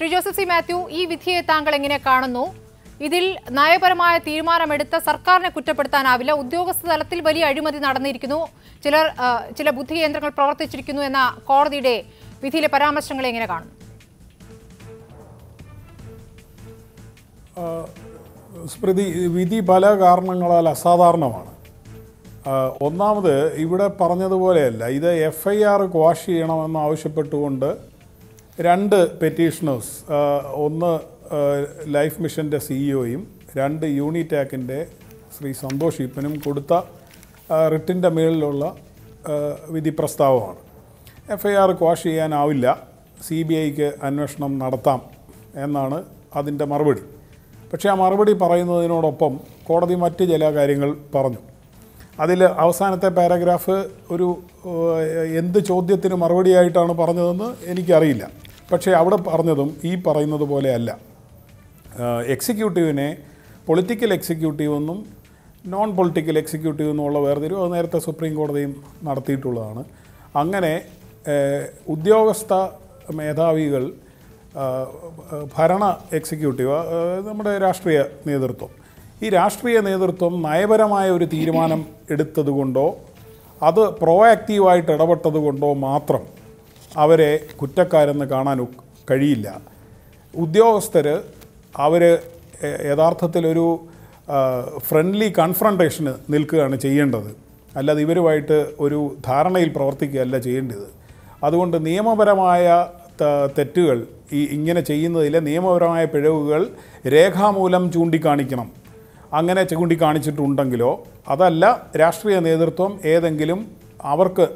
Shri Joseph C Mathew ഈ വിധിയെ താങ്കൾ എങ്ങനെ കാണുന്നു ഇതിൽ നയപരമായ തീരുമാനമെടുത്ത സർക്കാരിനെ കുറ്റപ്പെടുത്താനാവില്ല ഉദ്യോഗസ്ഥ തലത്തിൽ വലിയ അഴിമതി നടന്നിരിക്കുന്നു ചിലർ ചില ബുദ്ധി കേന്ദ്രങ്ങൾ പ്രവർത്തിച്ചിരിക്കുന്നു എന്ന കോടതിയുടെ വിധിയിലെ പരാമർശങ്ങളെ എങ്ങനെ കാണുന്നു സ്മൃതി വിധി പല കാരണങ്ങളാൽ അസാധാരണമാണ് ഒന്നാമത് ഇവിടെ പറഞ്ഞതുപോലെയല്ല ഇത് എഫ് ഐ ആർ ക്വാഷ് ചെയ്യണമെന്ന് ആവശ്യപ്പെട്ടുകൊണ്ട് രണ്ട് പെറ്റീഷണേഴ്സ് ഒന്ന് ലൈഫ് മിഷൻ്റെ സിഇഒയും രണ്ട് യൂണിടാക്കിൻ്റെ ശ്രീ സന്തോഷ് ഈപ്പനും കൊടുത്ത റിട്ടിൻ്റെ മേളിലുള്ള വിധി പ്രസ്താവമാണ് എഫ് ഐ ആർ ക്വാഷ് ചെയ്യാനാവില്ല സി ബി ഐക്ക് അന്വേഷണം നടത്താം എന്നാണ് അതിൻ്റെ മറുപടി പക്ഷേ ആ മറുപടി പറയുന്നതിനോടൊപ്പം കോടതി മറ്റ് ചില കാര്യങ്ങൾ പറഞ്ഞു അതിൽ അവസാനത്തെ പാരഗ്രാഫ് ഒരു എന്ത് ചോദ്യത്തിന് മറുപടിയായിട്ടാണ് പറഞ്ഞതെന്ന് എനിക്കറിയില്ല പക്ഷേ അവിടെ പറഞ്ഞതും ഈ പറയുന്നത് പോലെയല്ല എക്സിക്യൂട്ടീവിനെ പൊളിറ്റിക്കൽ എക്സിക്യൂട്ടീവ് എന്നും നോൺ പൊളിറ്റിക്കൽ എക്സിക്യൂട്ടീവ് എന്നുള്ള വേർതിരിവ് അത് നേരത്തെ സുപ്രീം കോടതിയും നടത്തിയിട്ടുള്ളതാണ് അങ്ങനെ ഉദ്യോഗസ്ഥ മേധാവികൾ ഭരണ എക്സിക്യൂട്ടീവ് നമ്മുടെ രാഷ്ട്രീയ നേതൃത്വം ഈ രാഷ്ട്രീയ നേതൃത്വം നയപരമായ ഒരു തീരുമാനം എടുത്തതുകൊണ്ടോ അത് ആക്റ്റീവായിട്ട് ഇടപെട്ടതുകൊണ്ടോ മാത്രം അവരെ കുറ്റക്കാരെന്ന് കാണാൻ കഴിയില്ല ഉദ്യോഗസ്ഥർ അവർ യഥാർത്ഥത്തിലൊരു ഫ്രണ്ട്ലി കൺഫ്രണ്ടേഷന് നിൽക്കുകയാണ് ചെയ്യേണ്ടത് അല്ലാതെ ഇവരുമായിട്ട് ഒരു ധാരണയിൽ പ്രവർത്തിക്കുകയല്ല ചെയ്യേണ്ടത് അതുകൊണ്ട് നിയമപരമായ തെറ്റുകൾ ഈ ഇങ്ങനെ ചെയ്യുന്നതിലെ നിയമപരമായ പിഴവുകൾ രേഖാമൂലം ചൂണ്ടിക്കാണിക്കണം അങ്ങനെ ചൂണ്ടിക്കാണിച്ചിട്ടുണ്ടെങ്കിലോ അതല്ല രാഷ്ട്രീയ നേതൃത്വം ഏതെങ്കിലും അവർക്ക്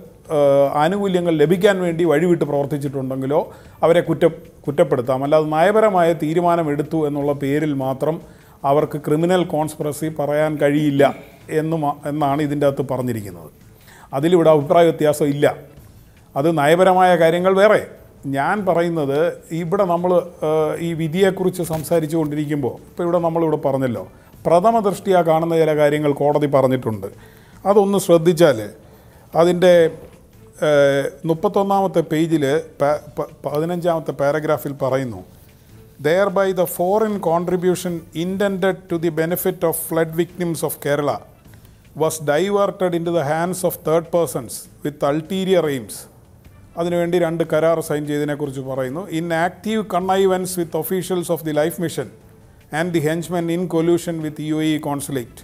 ആനുകൂല്യങ്ങൾ ലഭിക്കാൻ വേണ്ടി വഴിവിട്ട് പ്രവർത്തിച്ചിട്ടുണ്ടെങ്കിലോ അവരെ കുറ്റ കുറ്റപ്പെടുത്താം അല്ലാതെ നയപരമായ തീരുമാനമെടുത്തു എന്നുള്ള പേരിൽ മാത്രം അവർക്ക് ക്രിമിനൽ കോൺസ്പിറസി പറയാൻ കഴിയില്ല എന്ന് എന്നാണ് ഇതിൻ്റെ അകത്ത് പറഞ്ഞിരിക്കുന്നത് അതിലിവിടെ അഭിപ്രായ വ്യത്യാസം ഇല്ല അത് നയപരമായ കാര്യങ്ങൾ വേറെ ഞാൻ പറയുന്നത് ഇവിടെ നമ്മൾ ഈ വിധിയെക്കുറിച്ച് സംസാരിച്ചു കൊണ്ടിരിക്കുമ്പോൾ ഇപ്പോൾ ഇവിടെ നമ്മളിവിടെ പറഞ്ഞല്ലോ പ്രഥമ ദൃഷ്ടിയാ കാണുന്ന ചില കാര്യങ്ങൾ കോടതി പറഞ്ഞിട്ടുണ്ട് അതൊന്ന് ശ്രദ്ധിച്ചാൽ അതിൻ്റെ മുപ്പത്തൊന്നാമത്തെ പേജിൽ പതിനഞ്ചാമത്തെ പാരഗ്രാഫിൽ പറയുന്നു thereby the foreign contribution intended to the benefit of flood victims of Kerala was diverted into the hands of third persons with ulterior aims അതിനുവേണ്ടി രണ്ട് കരാർ സൈൻ ചെയ്തതിനെക്കുറിച്ച് പറയുന്നു in active connivance with officials of the Life Mission and the henchmen in collusion with U A consulate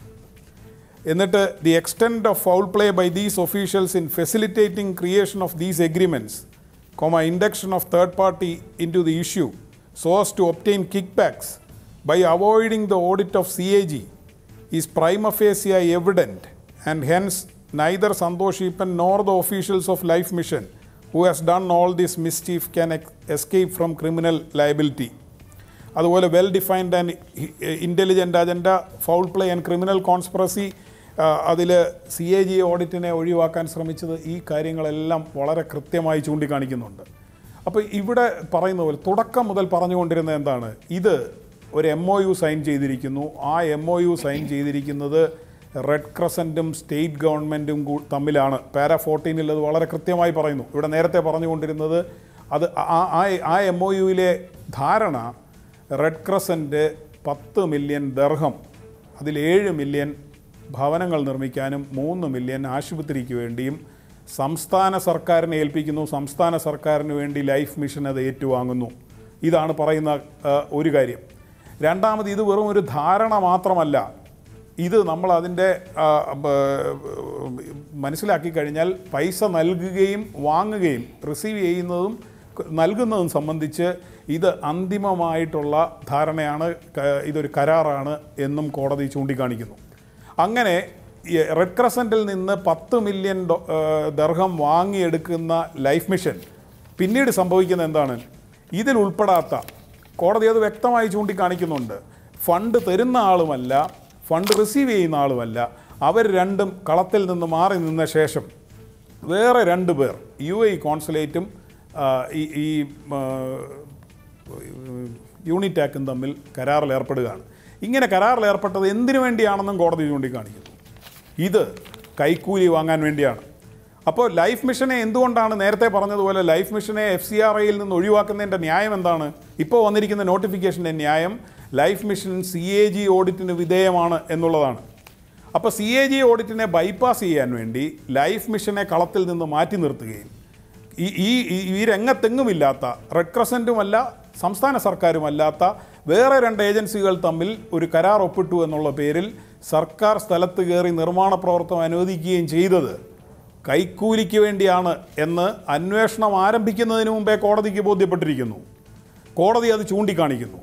എന്നിട്ട് the extent of foul play by these officials in facilitating creation of these agreements comma induction of third party into the issue so as to obtain kickbacks by avoiding the audit of C A G is prima facie evident and hence neither Santhosh Eappen nor the officials of Life Mission who has done all this mischief can escape from criminal liability അതുപോലെ well defined and intelligent agenda foul play and criminal conspiracy അതിൽ C A G ഓഡിറ്റിനെ ഒഴിവാക്കാൻ ശ്രമിച്ചത് ഈ കാര്യങ്ങളെല്ലാം വളരെ കൃത്യമായി ചൂണ്ടിക്കാണിക്കുന്നുണ്ട് അപ്പോൾ ഇവിടെ പറയുന്ന പോലെ തുടക്കം മുതൽ പറഞ്ഞുകൊണ്ടിരുന്ന എന്താണ് ഇത് ഒരു എം ഒ യു സൈൻ ചെയ്തിരിക്കുന്നു ആ എം ഒ യു സൈൻ ചെയ്തിരിക്കുന്നത് റെഡ് ക്രസൻറ്റും സ്റ്റേറ്റ് ഗവൺമെൻറ്റും തമ്മിലാണ് പാര ഫോർട്ടീനിൽ അത് വളരെ കൃത്യമായി പറയുന്നു ഇവിടെ നേരത്തെ പറഞ്ഞുകൊണ്ടിരുന്നത് അത് ആ ആ എം ഒ യുയിലെ ധാരണ റെഡ് ക്രസൻറ്റ് പത്ത് മില്യൺ ദർഹം അതിൽ ഏഴ് മില്യൺ ഭവനങ്ങൾ നിർമ്മിക്കാനും മൂന്ന് മില്യൺ ആശുപത്രിക്ക് വേണ്ടിയും സംസ്ഥാന സർക്കാരിനെ ഏൽപ്പിക്കുന്നു സംസ്ഥാന സർക്കാരിന് വേണ്ടി ലൈഫ് മിഷൻ അത് ഏറ്റുവാങ്ങുന്നു ഇതാണ് പറയുന്ന ഒരു കാര്യം രണ്ടാമത് ഇത് വെറും ഒരു ധാരണ മാത്രമല്ല ഇത് നമ്മൾ അതിൻ്റെ മനസ്സിലാക്കി കഴിഞ്ഞാൽ പൈസ നൽകുകയും വാങ്ങുകയും റിസീവ് ചെയ്യുന്നതും നൽകുന്നതും സംബന്ധിച്ച് ഇത് അന്തിമമായിട്ടുള്ള ധാരണയാണ് ഇതൊരു കരാറാണ് എന്നും കോടതി ചൂണ്ടിക്കാണിക്കുന്നു അങ്ങനെ റെഡ് ക്രസൻറ്റിൽ നിന്ന് പത്ത് മില്യൺ ദർഹം വാങ്ങിയെടുക്കുന്ന ലൈഫ് മിഷൻ പിന്നീട് സംഭവിക്കുന്നത് എന്താണ് ഇതിൽ ഉൾപ്പെടാത്ത കോടതി അത് വ്യക്തമായി ചൂണ്ടിക്കാണിക്കുന്നുണ്ട് ഫണ്ട് തരുന്ന ആളുമല്ല ഫണ്ട് റിസീവ് ചെയ്യുന്ന ആളുമല്ല അവർ രണ്ടും കളത്തിൽ നിന്ന് മാറി നിന്ന ശേഷം വേറെ രണ്ട് പേർ യു എ കോൺസുലേറ്റും ഈ യൂണിറ്റാക്കും തമ്മിൽ കരാറിൽ ഏർപ്പെടുകയാണ് ഇങ്ങനെ കരാറിൽ ഏർപ്പെട്ടത് എന്തിനു വേണ്ടിയാണെന്നും കോടതി ചൂണ്ടിക്കാണിക്കുന്നു ഇത് കൈക്കൂലി വാങ്ങാൻ വേണ്ടിയാണ് അപ്പോൾ ലൈഫ് മിഷനെ എന്തുകൊണ്ടാണ് നേരത്തെ പറഞ്ഞതുപോലെ ലൈഫ് മിഷനെ എഫ് സി ആർ ഐയിൽ നിന്ന് ഒഴിവാക്കുന്നതിൻ്റെ ന്യായം എന്താണ് ഇപ്പോൾ വന്നിരിക്കുന്ന നോട്ടിഫിക്കേഷൻ്റെ ന്യായം Life Mission C A G ഓഡിറ്റിന് വിധേയമാണ് എന്നുള്ളതാണ് അപ്പോൾ സി എ ജി ഓഡിറ്റിനെ ബൈപ്പാസ് ചെയ്യാൻ വേണ്ടി ലൈഫ് മിഷനെ കളത്തിൽ നിന്ന് മാറ്റി നിർത്തുകയും ഈ ഈ ഈ രംഗത്തെങ്ങുമില്ലാത്ത റെഡ് ക്രസൻറ്റുമല്ല സംസ്ഥാന സർക്കാരുമല്ലാത്ത വേറെ രണ്ട് ഏജൻസികൾ തമ്മിൽ ഒരു കരാർ ഒപ്പിട്ടു എന്നുള്ള പേരിൽ സർക്കാർ സ്ഥലത്ത് കയറി നിർമ്മാണ പ്രവർത്തനം അനുവദിക്കുകയും ചെയ്തത് കൈക്കൂലിക്ക് വേണ്ടിയാണ് എന്ന് അന്വേഷണം ആരംഭിക്കുന്നതിന് മുമ്പേ കോടതിക്ക് ബോധ്യപ്പെട്ടിരിക്കുന്നു കോടതി അത് ചൂണ്ടിക്കാണിക്കുന്നു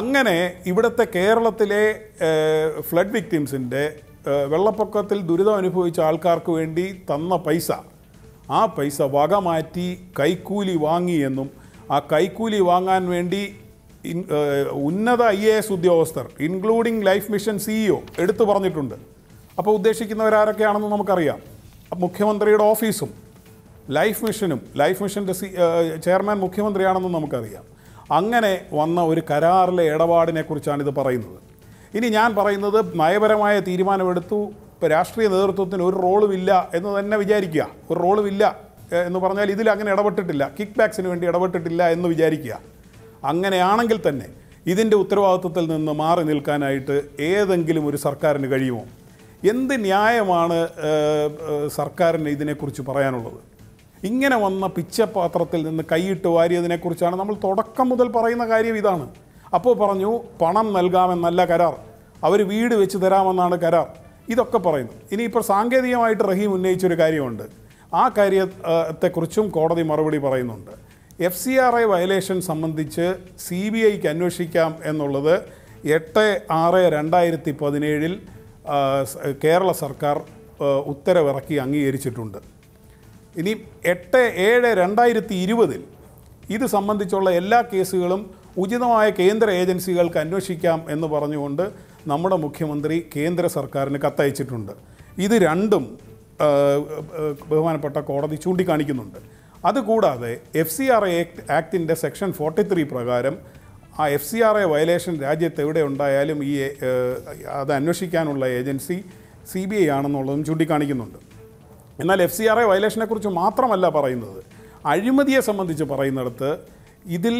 അങ്ങനെ ഇവിടുത്തെ കേരളത്തിലെ ഫ്ലഡ് വിക്ടിംസിൻ്റെ വെള്ളപ്പൊക്കത്തിൽ ദുരിതം അനുഭവിച്ച ആൾക്കാർക്ക് വേണ്ടി തന്ന പൈസ ആ പൈസ വകമാറ്റി കൈക്കൂലി വാങ്ങിയെന്നും ആ കൈക്കൂലി വാങ്ങാൻ വേണ്ടി ഉന്നത ഐ എ എസ് ഉദ്യോഗസ്ഥർ ഇൻക്ലൂഡിംഗ് ലൈഫ് മിഷൻ സിഇഒ എടുത്തു പറഞ്ഞിട്ടുണ്ട് അപ്പോൾ ഉദ്ദേശിക്കുന്നവരാരൊക്കെയാണെന്ന് നമുക്കറിയാം മുഖ്യമന്ത്രിയുടെ ഓഫീസും ലൈഫ് മിഷനും ലൈഫ് മിഷൻ്റെ സി ചെയർമാൻ മുഖ്യമന്ത്രിയാണെന്ന് നമുക്കറിയാം അങ്ങനെ വന്ന ഒരു കരാറിലെ ഇടപാടിനെക്കുറിച്ചാണ് ഇത് പറയുന്നത് ഇനി ഞാൻ പറയുന്നത് നയപരമായ തീരുമാനമെടുത്തു രാഷ്ട്രീയ നേതൃത്വത്തിന് ഒരു റോളുമില്ല എന്ന് തന്നെ വിചാരിക്കുക ഒരു റോളുമില്ല എന്ന് പറഞ്ഞാൽ ഇതിൽ അങ്ങനെ ഇടപെട്ടിട്ടില്ല കിക്ക് ബാക്സിന് വേണ്ടി ഇടപെട്ടിട്ടില്ല എന്ന് വിചാരിക്കുക അങ്ങനെയാണെങ്കിൽ തന്നെ ഇതിൻ്റെ ഉത്തരവാദിത്വത്തിൽ നിന്ന് മാറി നിൽക്കാനായിട്ട് ഏതെങ്കിലും ഒരു സർക്കാരിന് കഴിയുമോ എന്ത് ന്യായമാണ് സർക്കാരിന് ഇതിനെക്കുറിച്ച് പറയാനുള്ളത് ഇങ്ങനെ വന്ന പിച്ചപാത്രത്തിൽ നിന്ന് കൈയിട്ട് വാരിയതിനെക്കുറിച്ചാണ് നമ്മൾ തുടക്കം മുതൽ പറയുന്ന കാര്യം ഇതാണ് അപ്പോൾ പറഞ്ഞു പണം നൽകാമെന്നല്ല കരാർ അവർ വീട് വെച്ച് തരാമെന്നാണ് കരാർ ഇതൊക്കെ പറയുന്നു ഇനിയിപ്പോൾ സാങ്കേതികമായിട്ട് റഹീം ഉന്നയിച്ചൊരു കാര്യമുണ്ട് ആ കാര്യത്തെക്കുറിച്ചും കോടതി മറുപടി പറയുന്നുണ്ട് F C R I violation സംബന്ധിച്ച് സി ബി ഐക്ക് അന്വേഷിക്കാം എന്നുള്ളത് എട്ട് ആറ് രണ്ടായിരത്തി പതിനേഴിൽ കേരള സർക്കാർ ഉത്തരവിറക്കി അംഗീകരിച്ചിട്ടുണ്ട് ഇനി എട്ട് ഏഴ് രണ്ടായിരത്തി ഇരുപതിൽ ഇത് സംബന്ധിച്ചുള്ള എല്ലാ കേസുകളും ഉചിതമായ കേന്ദ്ര ഏജൻസികൾക്ക് അന്വേഷിക്കാം എന്ന് പറഞ്ഞുകൊണ്ട് നമ്മുടെ മുഖ്യമന്ത്രി കേന്ദ്ര സർക്കാരിന് കത്തയച്ചിട്ടുണ്ട് ഇത് രണ്ടും ബഹുമാനപ്പെട്ട കോടതി ചൂണ്ടിക്കാണിക്കുന്നുണ്ട് അതുകൂടാതെ എഫ് സി ആർ എ ആക്ടിൻ്റെ സെക്ഷൻ ഫോർട്ടി ത്രീ പ്രകാരം ആ F C R A violation രാജ്യത്ത് എവിടെ ഉണ്ടായാലും ഈ അത് അന്വേഷിക്കാനുള്ള ഏജൻസി സി ബി ഐ ആണെന്നുള്ളതും ചൂണ്ടിക്കാണിക്കുന്നുണ്ട് എന്നാൽ എഫ് സി ആർ എ വയലേഷനെക്കുറിച്ച് മാത്രമല്ല പറയുന്നത് അഴിമതിയെ സംബന്ധിച്ച് പറയുന്നിടത്ത് ഇതിൽ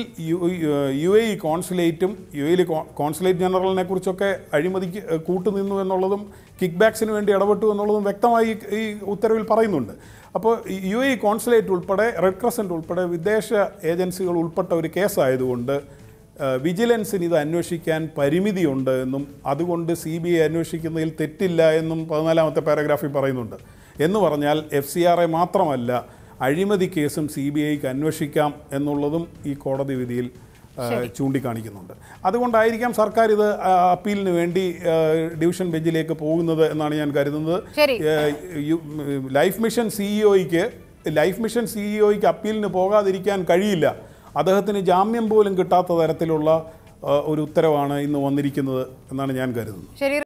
യു എ ഇ കോൺസുലേറ്റും യു എയിൽ കോൺസുലേറ്റ് ജനറലിനെ കുറിച്ചൊക്കെ അഴിമതിക്ക് കൂട്ടുനിന്നു എന്നുള്ളതും കിക്ക് ബാക്സിന് വേണ്ടി ഇടപെട്ടു എന്നുള്ളതും വ്യക്തമായി ഈ ഉത്തരവിൽ പറയുന്നുണ്ട് അപ്പോൾ യു എ കോൺസുലേറ്റ് ഉൾപ്പെടെ റെഡ് ക്രസൻറ്റ് ഉൾപ്പെടെ വിദേശ ഏജൻസികൾ ഉൾപ്പെട്ട ഒരു കേസായതുകൊണ്ട് വിജിലൻസിന് ഇത് അന്വേഷിക്കാൻ പരിമിതിയുണ്ട് എന്നും അതുകൊണ്ട് സി ബി ഐ അന്വേഷിക്കുന്നതിൽ തെറ്റില്ല എന്നും പതിനാലാമത്തെ പാരഗ്രാഫിൽ പറയുന്നുണ്ട് എന്ന് പറഞ്ഞാൽ എഫ് സി ആർ എ മാത്രമല്ല അഴിമതി കേസും സി ബി ഐക്ക് അന്വേഷിക്കാം എന്നുള്ളതും ഈ കോടതി വിധിയിൽ ചൂണ്ടിക്കാണിക്കുന്നുണ്ട് അതുകൊണ്ടായിരിക്കാം സർക്കാർ ഇത് അപ്പീലിന് വേണ്ടി ഡിവിഷൻ ബെഞ്ചിലേക്ക് പോകുന്നത് എന്നാണ് ഞാൻ കരുതുന്നത് ലൈഫ് മിഷൻ സിഇഒയ്ക്ക് ലൈഫ് മിഷൻ സിഇഒയ്ക്ക് അപ്പീലിന് പോകാതിരിക്കാൻ കഴിയില്ല അദ്ദേഹത്തിന് ജാമ്യം പോലും കിട്ടാത്ത തരത്തിലുള്ള ഒരു ഉത്തരവാണ് ഇന്ന് വന്നിരിക്കുന്നത് എന്നാണ് ഞാൻ കരുതുന്നത്